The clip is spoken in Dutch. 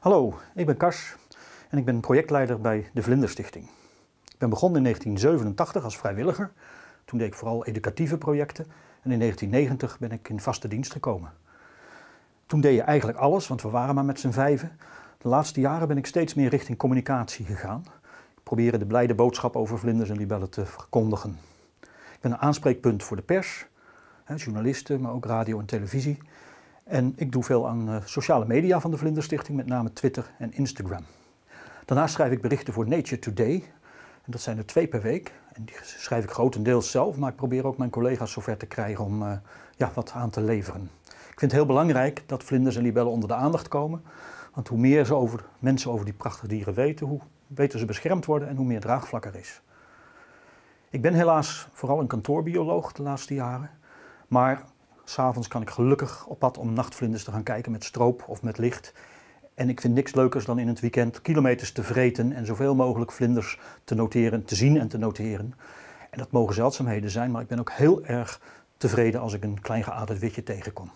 Hallo, ik ben Kars en ik ben projectleider bij de Vlinderstichting. Ik ben begonnen in 1987 als vrijwilliger. Toen deed ik vooral educatieve projecten en in 1990 ben ik in vaste dienst gekomen. Toen deed je eigenlijk alles, want we waren maar met z'n vijven. De laatste jaren ben ik steeds meer richting communicatie gegaan. Ik probeerde de blijde boodschap over vlinders en libellen te verkondigen. Ik ben een aanspreekpunt voor de pers, journalisten, maar ook radio en televisie. En ik doe veel aan eh, sociale media van de Vlinderstichting, met name Twitter en Instagram. Daarnaast schrijf ik berichten voor Nature Today. En dat zijn er twee per week. En die schrijf ik grotendeels zelf, maar ik probeer ook mijn collega's zover te krijgen om eh, ja, wat aan te leveren. Ik vind het heel belangrijk dat vlinders en libellen onder de aandacht komen. Want hoe meer ze over, mensen over die prachtige dieren weten, hoe beter ze beschermd worden en hoe meer draagvlak er is. Ik ben helaas vooral een kantoorbioloog de laatste jaren. Maar S'avonds kan ik gelukkig op pad om nachtvlinders te gaan kijken met stroop of met licht. En ik vind niks leukers dan in het weekend kilometers te vreten en zoveel mogelijk vlinders te noteren, te zien en te noteren. En dat mogen zeldzaamheden zijn, maar ik ben ook heel erg tevreden als ik een klein geaderd witje tegenkom.